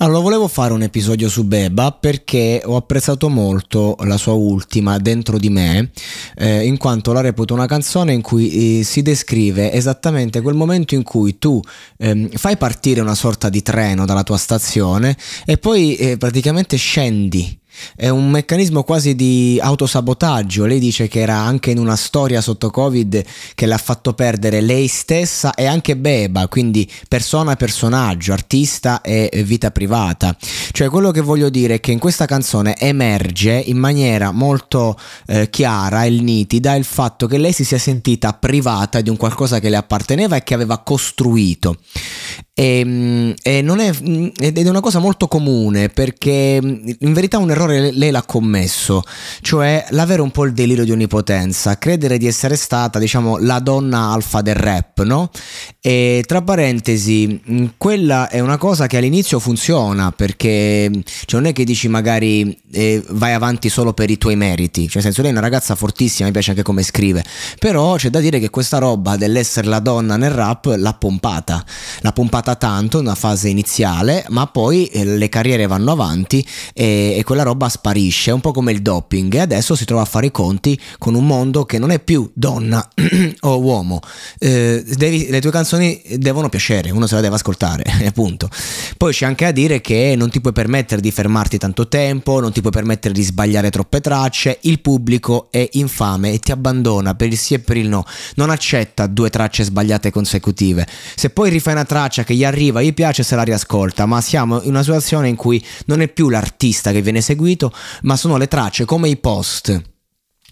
Allora, volevo fare un episodio su Beba perché ho apprezzato molto la sua ultima, Dentro di me, eh, in quanto la reputo una canzone in cui eh, si descrive esattamente quel momento in cui tu ehm, fai partire una sorta di treno dalla tua stazione e poi eh, praticamente scendi è un meccanismo quasi di autosabotaggio. Lei dice che era anche in una storia sotto Covid che l'ha fatto perdere lei stessa e anche Beba, quindi persona, personaggio, artista e vita privata. Cioè quello che voglio dire è che in questa canzone emerge in maniera molto eh, chiara e nitida il fatto che lei si sia sentita privata di un qualcosa che le apparteneva e che aveva costruito. Ehm, e, e è, ed è una cosa molto comune perché in verità un errore lei l'ha commesso, cioè l'avere un po' il delirio di onnipotenza, credere di essere stata diciamo la donna alfa del rap, no? E tra parentesi, quella è una cosa che all'inizio funziona perché cioè, non è che dici magari eh, vai avanti solo per i tuoi meriti, cioè nel senso lei è una ragazza fortissima, mi piace anche come scrive, però c'è da dire che questa roba dell'essere la donna nel rap l'ha pompata, l'ha pompata parlata tanto una fase iniziale, ma poi eh, le carriere vanno avanti e, e quella roba sparisce, è un po' come il doping e adesso si trova a fare i conti con un mondo che non è più donna o uomo. Eh, devi, le tue canzoni devono piacere, uno se la deve ascoltare, appunto. Poi c'è anche a dire che non ti puoi permettere di fermarti tanto tempo, non ti puoi permettere di sbagliare troppe tracce, il pubblico è infame e ti abbandona per il sì e per il no, non accetta due tracce sbagliate consecutive. Se poi rifai una traccia che gli gli arriva, gli piace se la riascolta, ma siamo in una situazione in cui non è più l'artista che viene seguito, ma sono le tracce come i post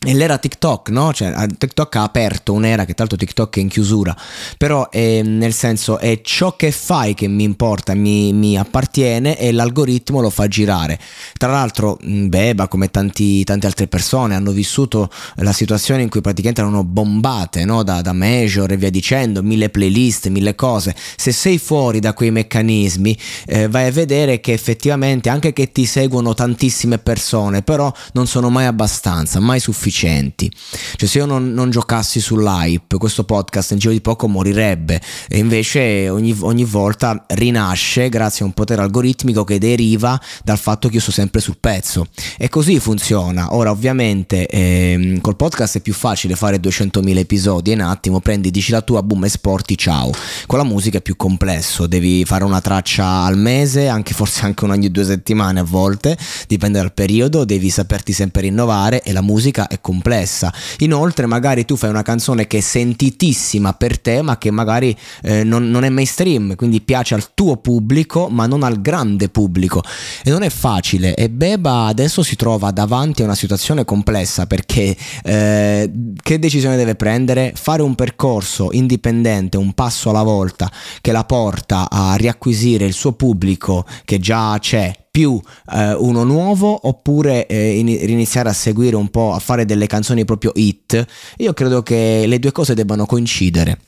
L'era TikTok, no? Cioè, eh, TikTok ha aperto un'era che tanto TikTok è in chiusura, però è, ehm, nel senso è ciò che fai che mi importa, mi, mi appartiene e l'algoritmo lo fa girare. Tra l'altro mm, Beba, come tanti, tante altre persone, hanno vissuto la situazione in cui praticamente erano bombate no? da, da major e via dicendo, mille playlist, mille cose. Se sei fuori da quei meccanismi eh, vai a vedere che effettivamente anche che ti seguono tantissime persone, però non sono mai abbastanza, mai sufficienti efficienti. Cioè se io non, non giocassi sull'hype, questo podcast in giro di poco morirebbe e invece ogni, ogni volta rinasce grazie a un potere algoritmico che deriva dal fatto che io sono sempre sul pezzo. E così funziona. Ora ovviamente ehm, col podcast è più facile fare 200.000 episodi in attimo, prendi, dici la tua, boom, esporti, ciao. Con la musica è più complesso, devi fare una traccia al mese, anche forse anche un ogni due settimane a volte, dipende dal periodo, devi saperti sempre rinnovare e la musica è e complessa. Inoltre magari tu fai una canzone che è sentitissima per te ma che magari eh, non, non, è mainstream, quindi piace al tuo pubblico ma non al grande pubblico e non è facile e Beba adesso si trova davanti a una situazione complessa perché eh, che decisione deve prendere? Fare un percorso indipendente, un passo alla volta che la porta a riacquisire il suo pubblico che già c'è più eh, uno nuovo oppure eh, iniziare a seguire un po', a fare delle canzoni proprio hit, io credo che le due cose debbano coincidere.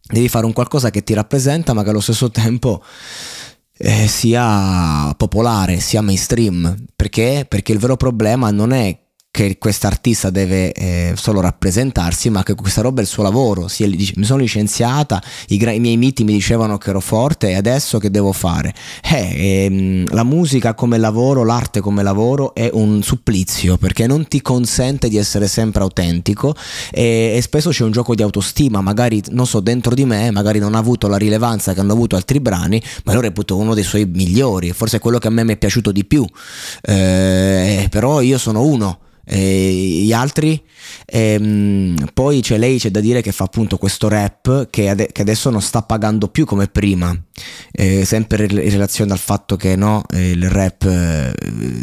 Devi fare un qualcosa che ti rappresenta ma che allo stesso tempo eh, sia popolare, sia mainstream. Perché? Perché il vero problema non è che quest'artista deve eh, solo rappresentarsi, ma che questa roba è il suo lavoro. Sì, mi sono licenziata, i, i, miei miti mi dicevano che ero forte e adesso che devo fare? Eh, ehm, la musica come lavoro, l'arte come lavoro è un supplizio perché non ti consente di essere sempre autentico e, e spesso c'è un gioco di autostima, magari non so, dentro di me, magari non ha avuto la rilevanza che hanno avuto altri brani, ma lo reputo uno dei suoi migliori, forse quello che a me mi è piaciuto di più, eh, però io sono uno eh, gli altri. E, ehm, poi c'è lei, c'è da dire che fa appunto questo rap che, ade- che adesso non sta pagando più come prima eh, sempre in relazione al fatto che no, eh, il rap, eh,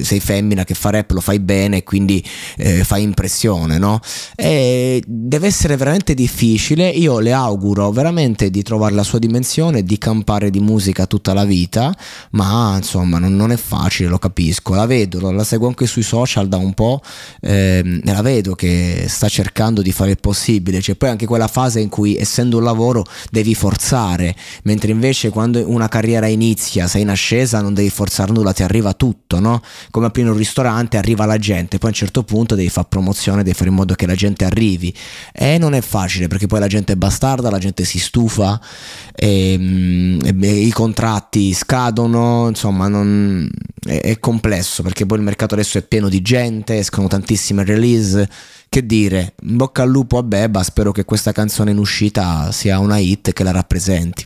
sei femmina che fa rap, lo fai bene e quindi eh, fai impressione, no? E eh, deve essere veramente difficile, io le auguro veramente di trovare la sua dimensione, di campare di musica tutta la vita, ma insomma non, non è facile, lo capisco, la vedo, la seguo anche sui social da un po', ehm, la vedo che sta cercando di fare il possibile, c'è cioè, poi anche quella fase in cui essendo un lavoro devi forzare, mentre invece quando quando una carriera inizia, sei in ascesa, non devi forzare nulla, ti arriva tutto, no? Come aprire un ristorante, arriva la gente, poi a un certo punto devi fare promozione, devi fare in modo che la gente arrivi. E non è facile perché poi la gente è bastarda, la gente si stufa, ehm, e, e, e i contratti scadono, insomma, non, è, è complesso perché poi il mercato adesso è pieno di gente, escono tantissime release che dire, bocca al lupo a Beba, spero che questa canzone in uscita sia una hit e che la rappresenti.